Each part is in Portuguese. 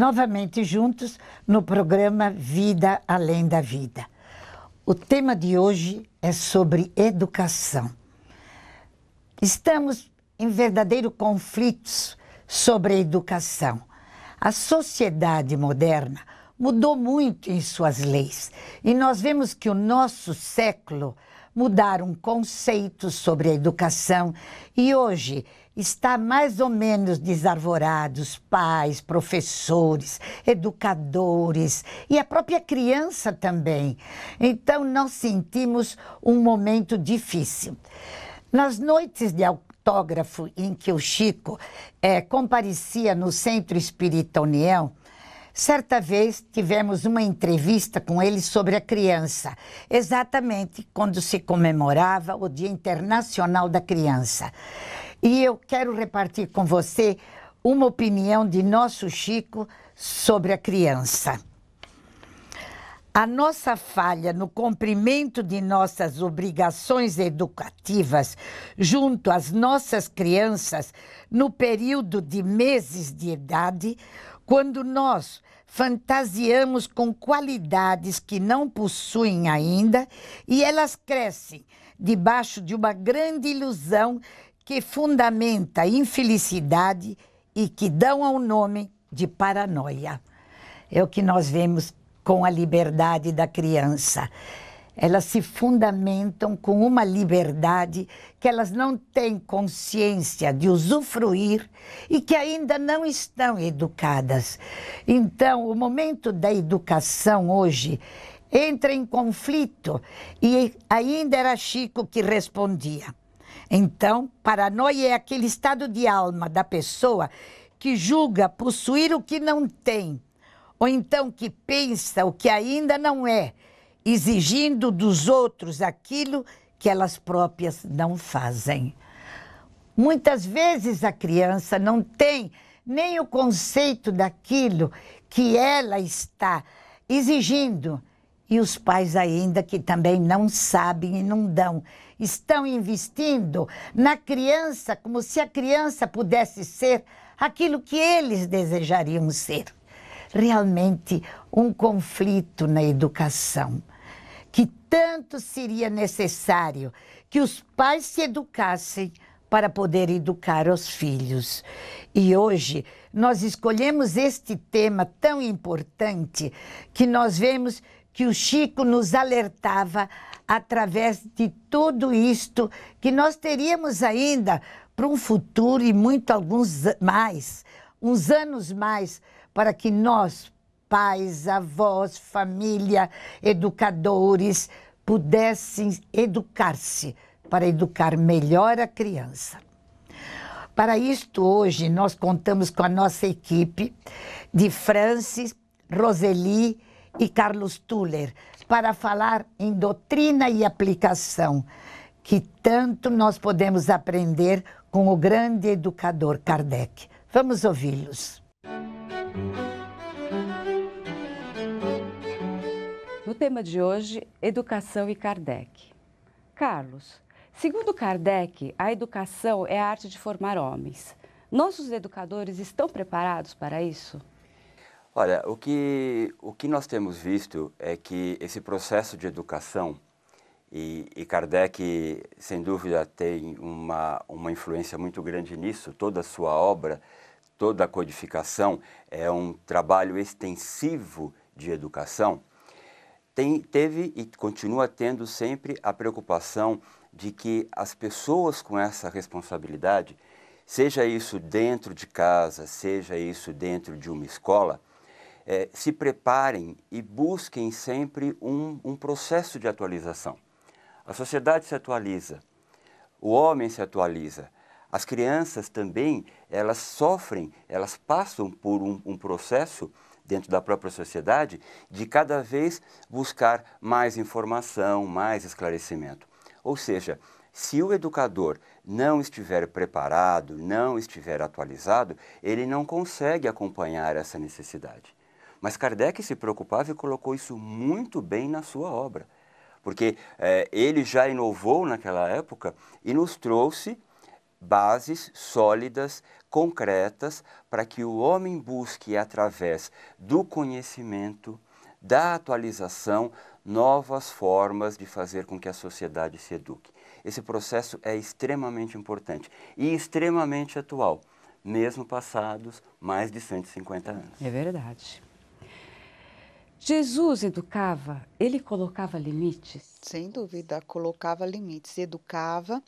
novamente juntos no programa Vida Além da Vida. O tema de hoje é sobre educação. Estamos em verdadeiro conflito sobre a educação. A sociedade moderna mudou muito em suas leis e nós vemos que o nosso século mudaram conceitos sobre a educação e hoje está mais ou menos desarvorados pais, professores, educadores e a própria criança também. Então nós sentimos um momento difícil. Nas noites de autógrafo em que o Chico é, comparecia no Centro Espírita União, Certa vez tivemos uma entrevista com ele sobre a criança, exatamente quando se comemorava o Dia Internacional da Criança. E eu quero repartir com você uma opinião de nosso Chico sobre a criança. A nossa falha no cumprimento de nossas obrigações educativas junto às nossas crianças no período de meses de idade quando nós fantasiamos com qualidades que não possuem ainda e elas crescem debaixo de uma grande ilusão que fundamenta a infelicidade e que dão ao nome de paranoia. É o que nós vemos com a liberdade da criança elas se fundamentam com uma liberdade que elas não têm consciência de usufruir e que ainda não estão educadas. Então, o momento da educação hoje entra em conflito e ainda era Chico que respondia. Então, paranoia é aquele estado de alma da pessoa que julga possuir o que não tem, ou então que pensa o que ainda não é exigindo dos outros aquilo que elas próprias não fazem. Muitas vezes a criança não tem nem o conceito daquilo que ela está exigindo. E os pais, ainda que também não sabem e não dão, estão investindo na criança como se a criança pudesse ser aquilo que eles desejariam ser. Realmente um conflito na educação tanto seria necessário que os pais se educassem para poder educar os filhos. E hoje nós escolhemos este tema tão importante que nós vemos que o Chico nos alertava através de tudo isto que nós teríamos ainda para um futuro e muito alguns mais, uns anos mais, para que nós pais, avós, família, educadores pudessem educar-se para educar melhor a criança. Para isto, hoje, nós contamos com a nossa equipe de Francis, Roseli e Carlos Tuller para falar em doutrina e aplicação, que tanto nós podemos aprender com o grande educador Kardec. Vamos ouvi-los. No tema de hoje, educação e Kardec. Carlos, segundo Kardec, a educação é a arte de formar homens. Nossos educadores estão preparados para isso? Olha, o que, o que nós temos visto é que esse processo de educação, e, e Kardec, sem dúvida, tem uma, uma influência muito grande nisso, toda a sua obra, toda a codificação é um trabalho extensivo de educação tem, teve e continua tendo sempre a preocupação de que as pessoas com essa responsabilidade, seja isso dentro de casa, seja isso dentro de uma escola, é, se preparem e busquem sempre um, um processo de atualização. A sociedade se atualiza, o homem se atualiza, as crianças também, elas sofrem, elas passam por um, um processo dentro da própria sociedade, de cada vez buscar mais informação, mais esclarecimento. Ou seja, se o educador não estiver preparado, não estiver atualizado, ele não consegue acompanhar essa necessidade. Mas Kardec se preocupava e colocou isso muito bem na sua obra, porque é, ele já inovou naquela época e nos trouxe bases sólidas, concretas, para que o homem busque, através do conhecimento, da atualização, novas formas de fazer com que a sociedade se eduque. Esse processo é extremamente importante e extremamente atual, mesmo passados mais de 150 anos. É verdade. Jesus educava, ele colocava limites? Sem dúvida, colocava limites, educava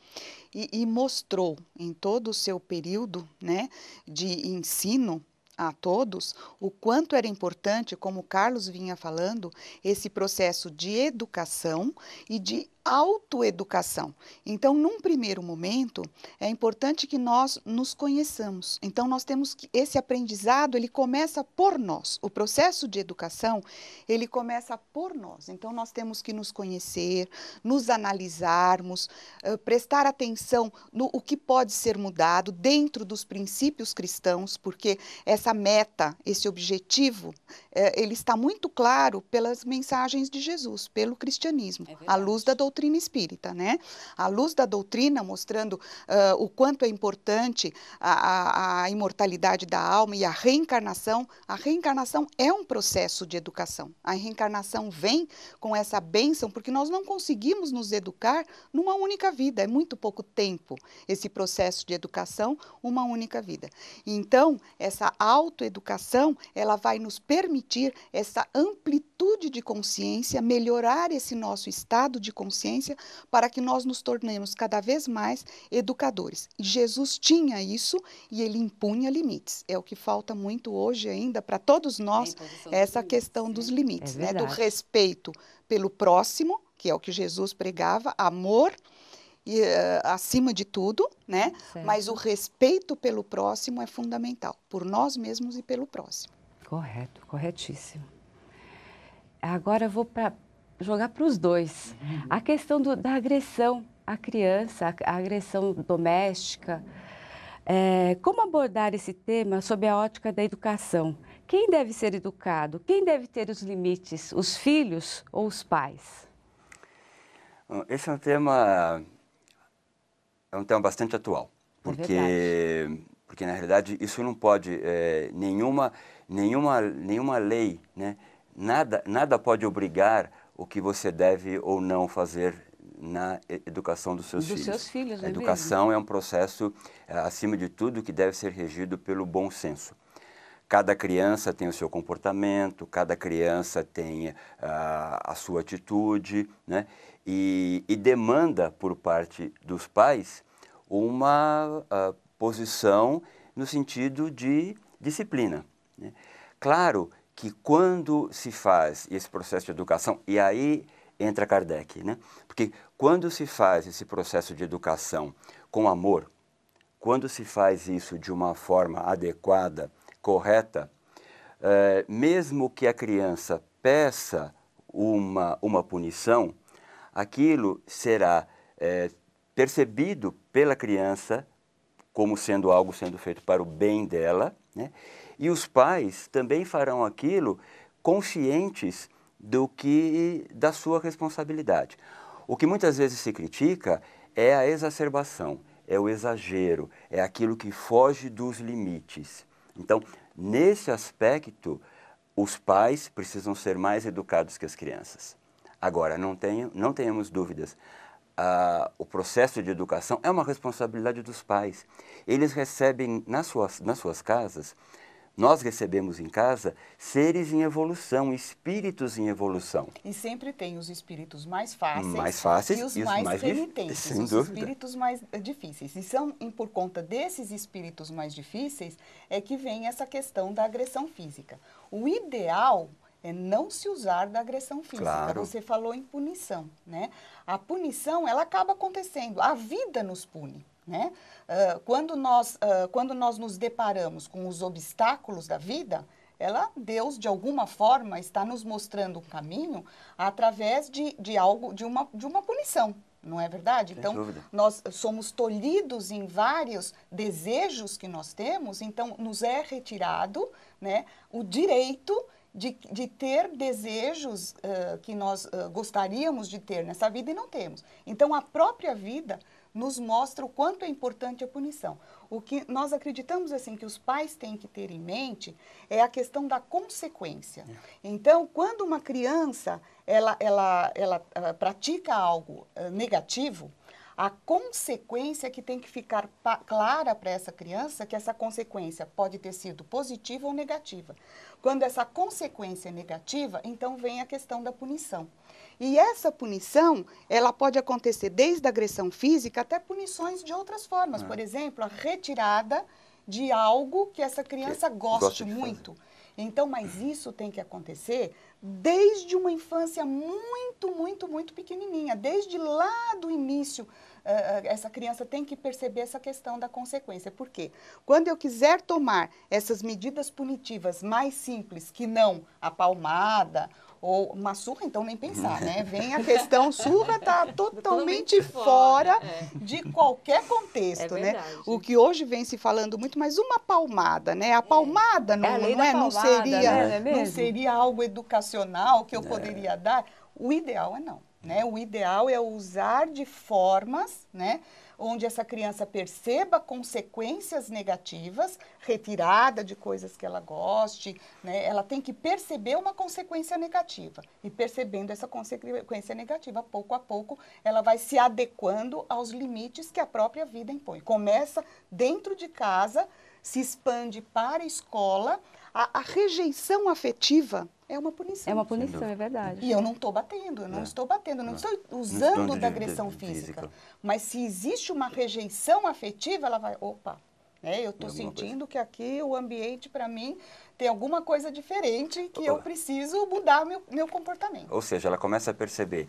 e, e mostrou em todo o seu período né, de ensino a todos o quanto era importante, como Carlos vinha falando, esse processo de educação e de autoeducação. Então, num primeiro momento, é importante que nós nos conheçamos. Então, nós temos que esse aprendizado, ele começa por nós. O processo de educação, ele começa por nós. Então, nós temos que nos conhecer, nos analisarmos, eh, prestar atenção no o que pode ser mudado dentro dos princípios cristãos, porque essa meta, esse objetivo, eh, ele está muito claro pelas mensagens de Jesus, pelo cristianismo, é à luz da doutrina doutrina espírita, né? A luz da doutrina, mostrando uh, o quanto é importante a, a, a imortalidade da alma e a reencarnação, a reencarnação é um processo de educação. A reencarnação vem com essa bênção, porque nós não conseguimos nos educar numa única vida, é muito pouco tempo esse processo de educação, uma única vida. Então, essa autoeducação, ela vai nos permitir essa amplitude atitude de consciência, melhorar esse nosso estado de consciência para que nós nos tornemos cada vez mais educadores. Jesus tinha isso e ele impunha limites. É o que falta muito hoje ainda para todos nós, essa dos questão limites, dos limites, é né? do respeito pelo próximo, que é o que Jesus pregava, amor, e, uh, acima de tudo, né? Certo. Mas o respeito pelo próximo é fundamental, por nós mesmos e pelo próximo. Correto, corretíssimo. Agora vou para jogar para os dois. Uhum. A questão do, da agressão à criança, a, a agressão doméstica. É, como abordar esse tema sob a ótica da educação? Quem deve ser educado? Quem deve ter os limites? Os filhos ou os pais? Esse é um tema é um tema bastante atual, é porque é porque na realidade isso não pode é, nenhuma nenhuma nenhuma lei, né, Nada, nada pode obrigar o que você deve ou não fazer na educação dos seus dos filhos. Seus filhos a é educação mesmo? é um processo, eh, acima de tudo, que deve ser regido pelo bom senso. Cada criança tem o seu comportamento, cada criança tem uh, a sua atitude, né? E, e, demanda por parte dos pais uma uh, posição no sentido de disciplina. Né? Claro que quando se faz esse processo de educação, e aí entra Kardec, né? Porque quando se faz esse processo de educação com amor, quando se faz isso de uma forma adequada, correta, eh, mesmo que a criança peça uma, uma punição, aquilo será eh, percebido pela criança como sendo algo sendo feito para o bem dela, né? E os pais também farão aquilo conscientes do que da sua responsabilidade. O que muitas vezes se critica é a exacerbação, é o exagero, é aquilo que foge dos limites. Então, nesse aspecto, os pais precisam ser mais educados que as crianças. Agora, não, tenho, não tenhamos dúvidas, ah, o processo de educação é uma responsabilidade dos pais. Eles recebem nas suas, nas suas casas nós recebemos em casa seres em evolução, espíritos em evolução. E sempre tem os espíritos mais fáceis, mais fáceis e os, e os mais, mais penitentes, sem os dúvida. espíritos mais eh, difíceis. E são por conta desses espíritos mais difíceis é que vem essa questão da agressão física. O ideal é não se usar da agressão física. Claro. Você falou em punição, né? A punição, ela acaba acontecendo. A vida nos pune. Né? Uh, quando, nós, uh, quando nós nos deparamos com os obstáculos da vida, ela, Deus, de alguma forma, está nos mostrando um caminho através de, de algo, de uma, de uma punição, não é verdade? Sem então, dúvida. nós somos tolhidos em vários desejos que nós temos, então nos é retirado né, o direito de, de ter desejos uh, que nós uh, gostaríamos de ter nessa vida e não temos. Então, a própria vida nos mostra o quanto é importante a punição. O que nós acreditamos assim que os pais têm que ter em mente é a questão da consequência. É. Então, quando uma criança ela, ela, ela, ela pratica algo uh, negativo, a consequência que tem que ficar clara para essa criança é que essa consequência pode ter sido positiva ou negativa. Quando essa consequência é negativa, então vem a questão da punição. E essa punição, ela pode acontecer desde agressão física até punições de outras formas. É. Por exemplo, a retirada de algo que essa criança que goste muito. Então, mas isso tem que acontecer desde uma infância muito, muito, muito pequenininha. Desde lá do início, eh, eh, essa criança tem que perceber essa questão da consequência. Por quê? Quando eu quiser tomar essas medidas punitivas mais simples, que não a palmada ou uma surra, então nem pensar, né? Vem a questão, surra está totalmente fora, fora é. de qualquer contexto, é né? O que hoje vem se falando muito, mas uma palmada, né? A é. palmada não, é não, é? seria, né? não, não seria algo educacional racional que eu é. poderia dar, o ideal é não. Né? O ideal é usar de formas né, onde essa criança perceba consequências negativas, retirada de coisas que ela goste, né? ela tem que perceber uma consequência negativa. E percebendo essa consequência negativa, pouco a pouco, ela vai se adequando aos limites que a própria vida impõe. Começa dentro de casa, se expande para a escola, a, a rejeição afetiva é uma punição. É uma punição, é verdade. E eu não estou batendo, eu não, é. estou batendo, não, é. não. estou usando não estou da agressão de, de, física. física. Mas se existe uma rejeição afetiva, ela vai, opa, né, eu estou sentindo coisa. que aqui o ambiente para mim tem alguma coisa diferente que eu preciso mudar meu, meu comportamento. Ou seja, ela começa a perceber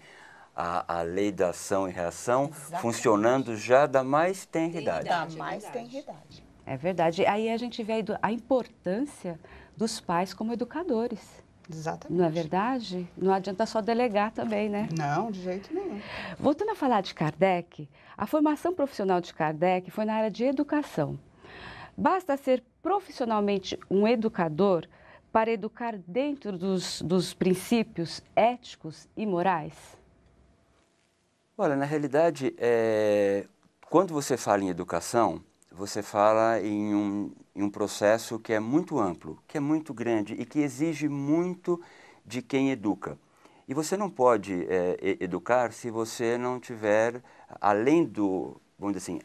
a, a lei da ação e reação Exatamente. funcionando já da mais tenridade. Da é mais tenridade. É verdade. Aí a gente vê a importância dos pais como educadores. Exatamente. Não é verdade? Não adianta só delegar também, né? Não, de jeito nenhum. Voltando a falar de Kardec, a formação profissional de Kardec foi na área de educação. Basta ser profissionalmente um educador para educar dentro dos, dos princípios éticos e morais? Olha, na realidade, é... quando você fala em educação, você fala em um, em um processo que é muito amplo, que é muito grande e que exige muito de quem educa. E você não pode é, educar se você não tiver, além do, vamos dizer assim,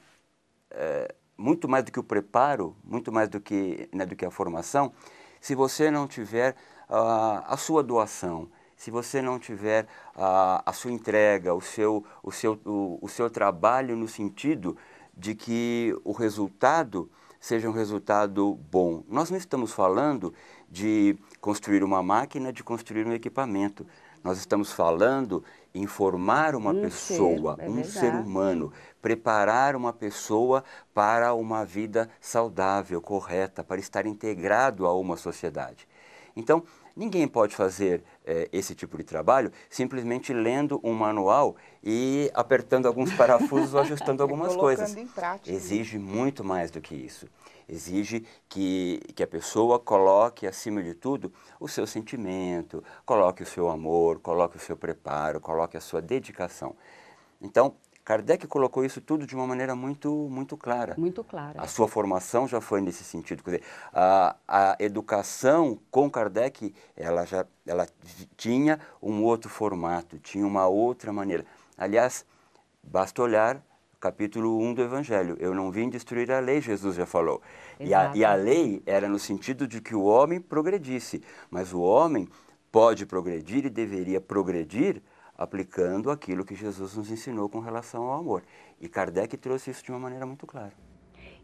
é, muito mais do que o preparo, muito mais do que, né, do que a formação, se você não tiver uh, a sua doação, se você não tiver uh, a sua entrega, o seu, o, seu, o, o seu trabalho no sentido de que o resultado seja um resultado bom. Nós não estamos falando de construir uma máquina, de construir um equipamento. Nós estamos falando em formar uma um pessoa, ser, é um verdade. ser humano, preparar uma pessoa para uma vida saudável, correta, para estar integrado a uma sociedade. Então, ninguém pode fazer é, esse tipo de trabalho simplesmente lendo um manual e apertando alguns parafusos ou ajustando algumas coisas. Em prática. Né? Exige muito mais do que isso. Exige que, que a pessoa coloque, acima de tudo, o seu sentimento, coloque o seu amor, coloque o seu preparo, coloque a sua dedicação. Então, Kardec colocou isso tudo de uma maneira muito, muito clara. Muito clara. A sua formação já foi nesse sentido. Quer dizer, a, a educação com Kardec, ela já ela tinha um outro formato, tinha uma outra maneira. Aliás, basta olhar capítulo 1 do Evangelho. Eu não vim destruir a lei, Jesus já falou. E a, e a, lei era no sentido de que o homem progredisse, mas o homem pode progredir e deveria progredir aplicando aquilo que Jesus nos ensinou com relação ao amor. E Kardec trouxe isso de uma maneira muito clara.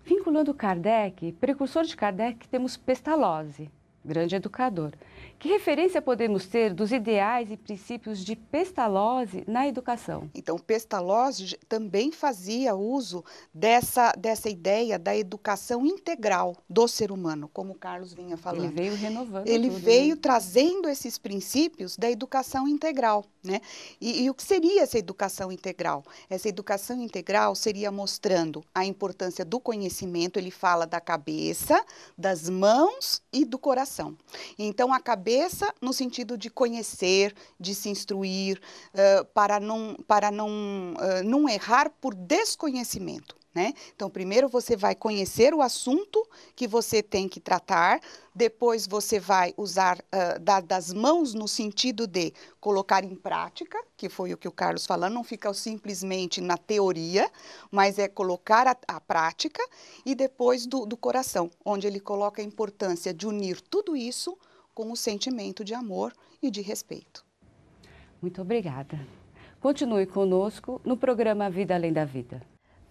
Vinculando Kardec, precursor de Kardec, temos Pestalozzi, grande educador. Que referência podemos ter dos ideais e princípios de Pestalozzi na educação? Então, Pestalozzi também fazia uso dessa, dessa ideia da educação integral do ser humano, como o Carlos vinha falando. Ele veio renovando. Ele tudo, né? veio né? trazendo esses princípios da educação integral. Né? E, e, o que seria essa educação integral? Essa educação integral seria mostrando a importância do conhecimento, ele fala da cabeça, das mãos e do coração. Então, a cabeça no sentido de conhecer, de se instruir, uh, para, não, para não, uh, não errar por desconhecimento. Né? Então, primeiro você vai conhecer o assunto que você tem que tratar, depois você vai usar uh, da, das mãos no sentido de colocar em prática, que foi o que o Carlos falou, não fica simplesmente na teoria, mas é colocar a, a prática, e depois do, do coração, onde ele coloca a importância de unir tudo isso com o sentimento de amor e de respeito. Muito obrigada. Continue conosco no programa Vida Além da Vida.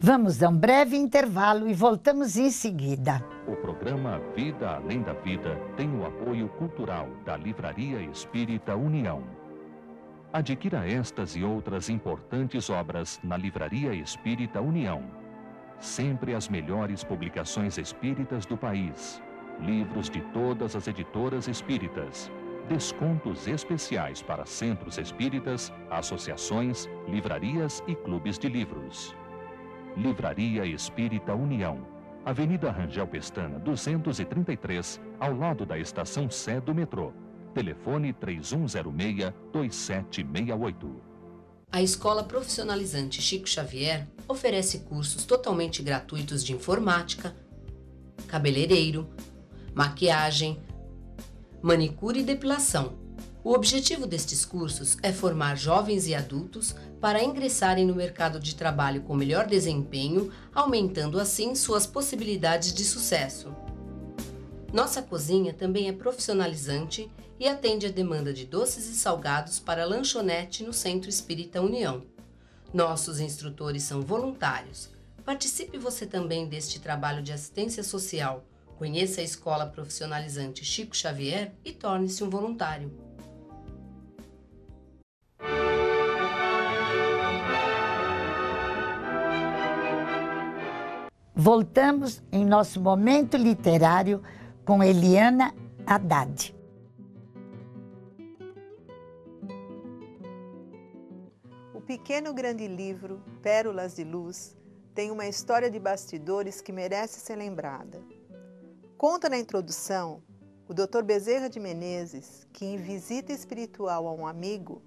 Vamos a um breve intervalo e voltamos em seguida. O programa Vida Além da Vida tem o apoio cultural da Livraria Espírita União. Adquira estas e outras importantes obras na Livraria Espírita União. Sempre as melhores publicações espíritas do país. Livros de todas as editoras espíritas. Descontos especiais para centros espíritas, associações, livrarias e clubes de livros. Livraria Espírita União, Avenida Rangel Pestana, 233, ao lado da estação Sé do metrô. Telefone 3106-2768. A Escola Profissionalizante Chico Xavier oferece cursos totalmente gratuitos de informática, cabeleireiro, maquiagem, manicure e depilação. O objetivo destes cursos é formar jovens e adultos para ingressarem no mercado de trabalho com melhor desempenho, aumentando assim suas possibilidades de sucesso. Nossa cozinha também é profissionalizante e atende a demanda de doces e salgados para lanchonete no Centro Espírita União. Nossos instrutores são voluntários. Participe você também deste trabalho de assistência social. Conheça a Escola Profissionalizante Chico Xavier e torne-se um voluntário. Voltamos em nosso momento literário com Eliana Haddad. O pequeno grande livro Pérolas de Luz tem uma história de bastidores que merece ser lembrada. Conta na introdução o Dr. Bezerra de Menezes que, em visita espiritual a um amigo,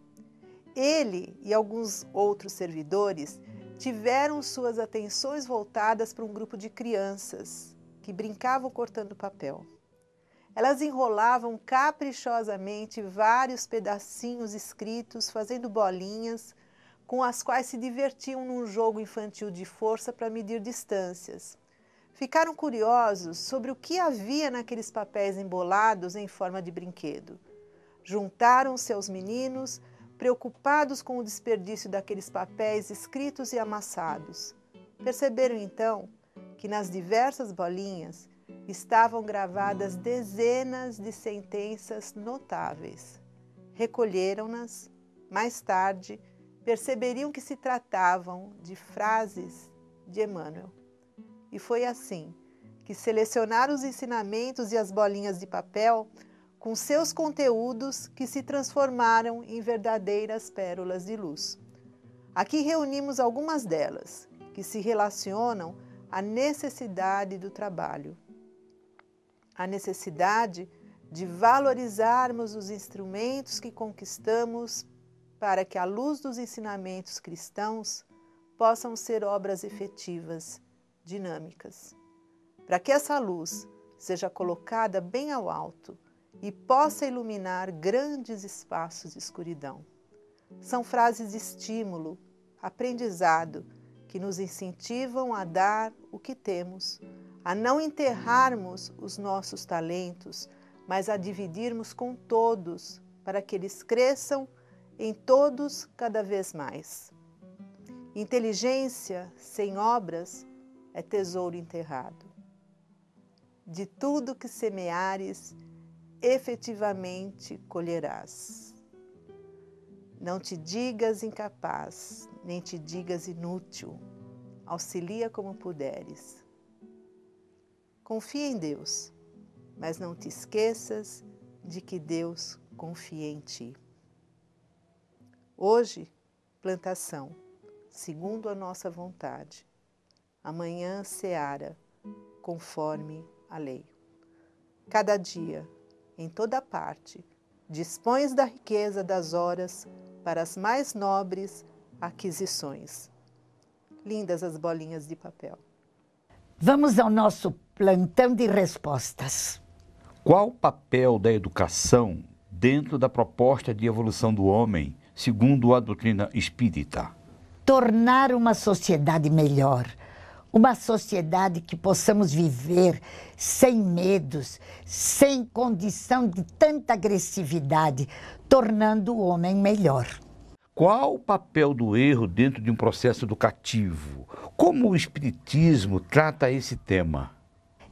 ele e alguns outros servidores tiveram suas atenções voltadas para um grupo de crianças que brincavam cortando papel. Elas enrolavam caprichosamente vários pedacinhos escritos, fazendo bolinhas, com as quais se divertiam num jogo infantil de força para medir distâncias. Ficaram curiosos sobre o que havia naqueles papéis embolados em forma de brinquedo. Juntaram-se aos meninos preocupados com o desperdício daqueles papéis escritos e amassados. Perceberam então que nas diversas bolinhas estavam gravadas dezenas de sentenças notáveis. Recolheram-nas, mais tarde, perceberiam que se tratavam de frases de Emmanuel. E foi assim que selecionaram os ensinamentos e as bolinhas de papel com seus conteúdos que se transformaram em verdadeiras pérolas de luz. Aqui reunimos algumas delas, que se relacionam à necessidade do trabalho. à necessidade de valorizarmos os instrumentos que conquistamos para que, a luz dos ensinamentos cristãos, possam ser obras efetivas, dinâmicas. Para que essa luz seja colocada bem ao alto, e possa iluminar grandes espaços de escuridão. São frases de estímulo, aprendizado, que nos incentivam a dar o que temos, a não enterrarmos os nossos talentos, mas a dividirmos com todos, para que eles cresçam em todos cada vez mais. Inteligência sem obras é tesouro enterrado. De tudo que semeares, efetivamente colherás. Não te digas incapaz, nem te digas inútil. Auxilia como puderes. Confia em Deus, mas não te esqueças de que Deus confia em ti. Hoje, plantação, segundo a nossa vontade. Amanhã, seara, conforme a lei. Cada dia, em toda parte. Dispões da riqueza das horas para as mais nobres aquisições. Lindas as bolinhas de papel. Vamos ao nosso plantão de respostas. Qual o papel da educação dentro da proposta de evolução do homem, segundo a doutrina espírita? Tornar uma sociedade melhor, uma sociedade que possamos viver sem medos, sem condição de tanta agressividade, tornando o homem melhor. Qual o papel do erro dentro de um processo educativo? Como o Espiritismo trata esse tema?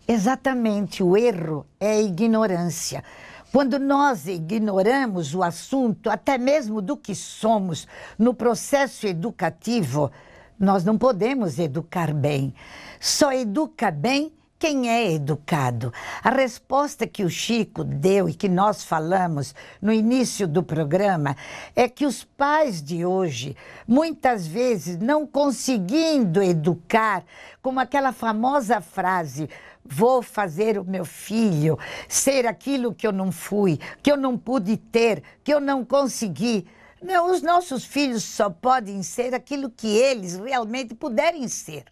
Exatamente, o erro é a ignorância. Quando nós ignoramos o assunto, até mesmo do que somos, no processo educativo, nós não podemos educar bem. Só educa bem quem é educado. A resposta que o Chico deu e que nós falamos no início do programa é que os pais de hoje, muitas vezes não conseguindo educar, como aquela famosa frase: vou fazer o meu filho ser aquilo que eu não fui, que eu não pude ter, que eu não consegui. Não, os nossos filhos só podem ser aquilo que eles realmente puderem ser.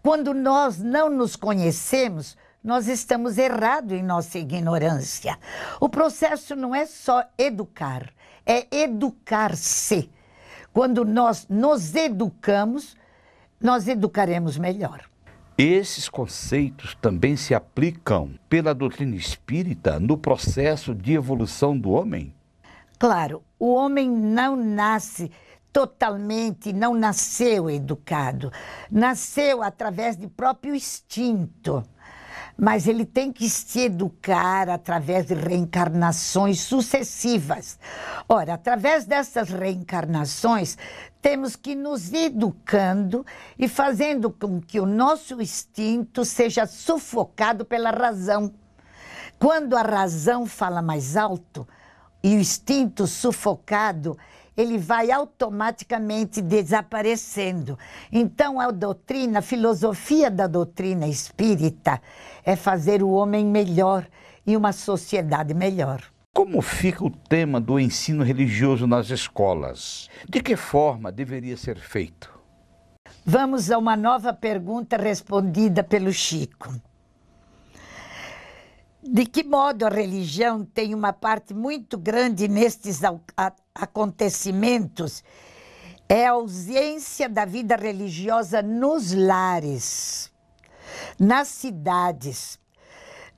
Quando nós não nos conhecemos, nós estamos errados em nossa ignorância. O processo não é só educar, é educar-se. Quando nós nos educamos, nós educaremos melhor. Esses conceitos também se aplicam pela doutrina espírita no processo de evolução do homem? Claro, o homem não nasce totalmente, não nasceu educado. Nasceu através de próprio instinto. Mas ele tem que se educar através de reencarnações sucessivas. Ora, através dessas reencarnações, temos que nos educando e fazendo com que o nosso instinto seja sufocado pela razão. Quando a razão fala mais alto, e o instinto sufocado, ele vai automaticamente desaparecendo. Então, a doutrina, a filosofia da doutrina espírita é fazer o homem melhor e uma sociedade melhor. Como fica o tema do ensino religioso nas escolas? De que forma deveria ser feito? Vamos a uma nova pergunta respondida pelo Chico de que modo a religião tem uma parte muito grande nestes acontecimentos é a ausência da vida religiosa nos lares, nas cidades,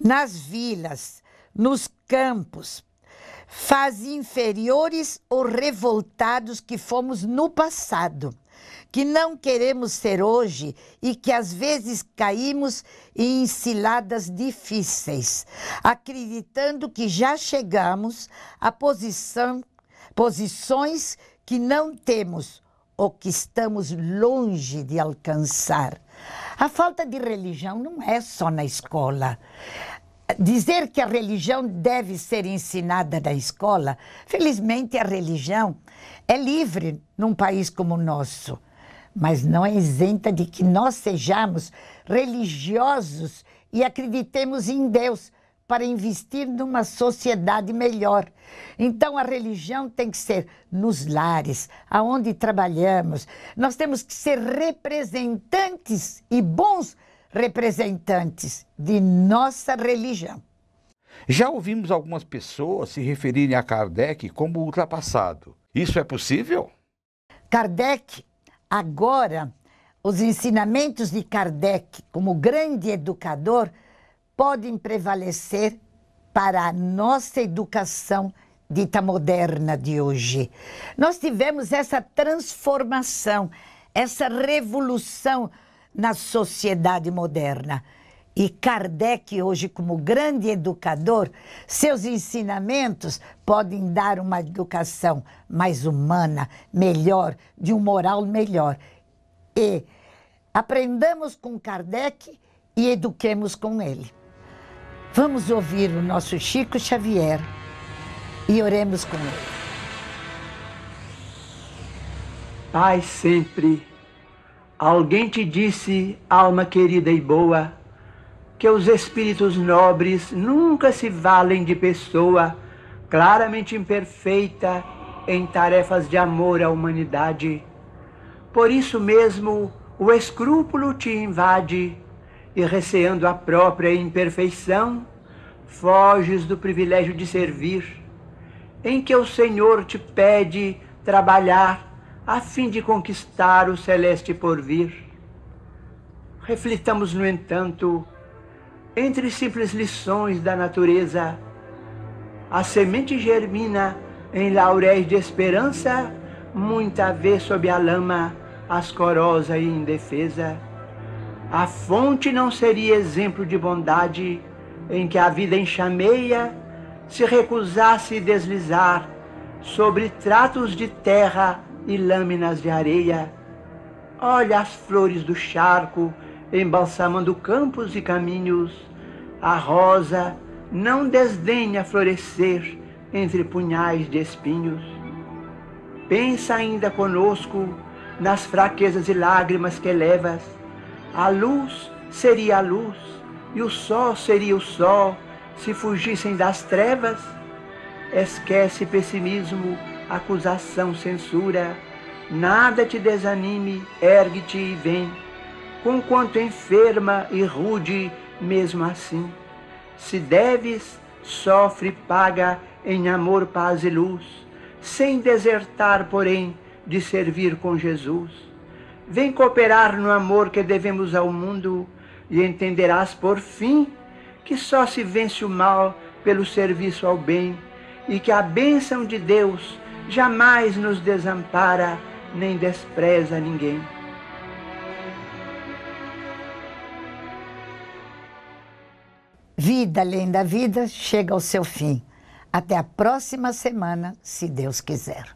nas vilas, nos campos. Faz inferiores ou revoltados que fomos no passado que não queremos ser hoje e que às vezes caímos em ciladas difíceis, acreditando que já chegamos a posição, posições que não temos ou que estamos longe de alcançar. A falta de religião não é só na escola. Dizer que a religião deve ser ensinada na escola, felizmente a religião é livre num país como o nosso mas não é isenta de que nós sejamos religiosos e acreditemos em Deus para investir numa sociedade melhor. Então a religião tem que ser nos lares, aonde trabalhamos. Nós temos que ser representantes e bons representantes de nossa religião. Já ouvimos algumas pessoas se referirem a Kardec como ultrapassado. Isso é possível? Kardec Agora, os ensinamentos de Kardec, como grande educador, podem prevalecer para a nossa educação dita moderna de hoje. Nós tivemos essa transformação, essa revolução na sociedade moderna. E Kardec, hoje, como grande educador, seus ensinamentos podem dar uma educação mais humana, melhor, de um moral melhor. E aprendamos com Kardec e eduquemos com ele. Vamos ouvir o nosso Chico Xavier e oremos com ele. Pai sempre, alguém te disse, alma querida e boa, que os espíritos nobres nunca se valem de pessoa claramente imperfeita em tarefas de amor à humanidade. Por isso mesmo, o escrúpulo te invade e, receando a própria imperfeição, foges do privilégio de servir, em que o Senhor te pede trabalhar a fim de conquistar o celeste porvir. Reflitamos, no entanto, entre simples lições da natureza. A semente germina em lauréis de esperança, muita vez sob a lama, ascorosa e indefesa. A fonte não seria exemplo de bondade em que a vida enxameia, se recusasse deslizar sobre tratos de terra e lâminas de areia. Olha as flores do charco embalsamando campos e caminhos, a rosa não desdenha florescer entre punhais de espinhos. Pensa ainda conosco nas fraquezas e lágrimas que levas. A luz seria a luz e o sol seria o sol se fugissem das trevas. Esquece pessimismo, acusação, censura. Nada te desanime, ergue-te e vem conquanto enferma e rude, mesmo assim. Se deves, sofre, paga em amor, paz e luz, sem desertar, porém, de servir com Jesus. Vem cooperar no amor que devemos ao mundo e entenderás por fim que só se vence o mal pelo serviço ao bem e que a bênção de Deus jamais nos desampara nem despreza ninguém. Vida além da vida chega ao seu fim. Até a próxima semana, se Deus quiser.